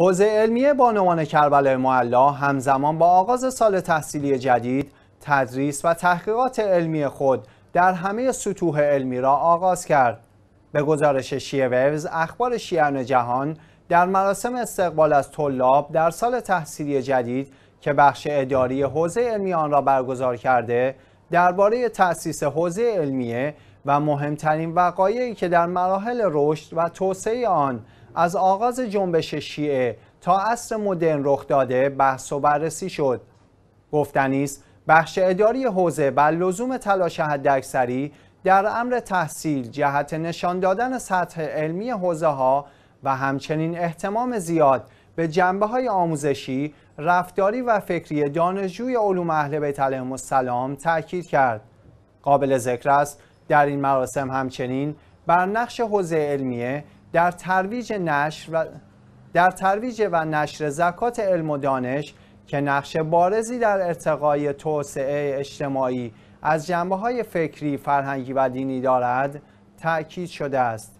حوزه علمیه بانوان کربلای معلا همزمان با آغاز سال تحصیلی جدید تدریس و تحقیقات علمی خود در همه سطوح علمی را آغاز کرد. به گزارش شیه ویوز اخبار شیعان جهان در مراسم استقبال از طلاب در سال تحصیلی جدید که بخش اداری حوزه علمی آن را برگزار کرده درباره تأسیس حوزه علمیه و مهمترین وقایعی که در مراحل رشد و توسعه آن از آغاز جنبش شیعه تا عصر مدرن رخ داده بحث و بررسی شد گفتنی است بخش اداری حوزه بر لزوم تلاش حداکثری در امر تحصیل جهت نشان دادن سطح علمی حوزه ها و همچنین احتمام زیاد به جنبه های آموزشی، رفتاری و فکری دانشجوی علوم اهل بیت علیهم السلام تاکید کرد. قابل ذکر است در این مراسم همچنین بر نقش حوزه علمیه در ترویج نشر و در ترویج و نشر زکات علم و دانش که نقش بارزی در ارتقای توسعه اجتماعی از جنبه های فکری، فرهنگی و دینی دارد، تأکید شده است.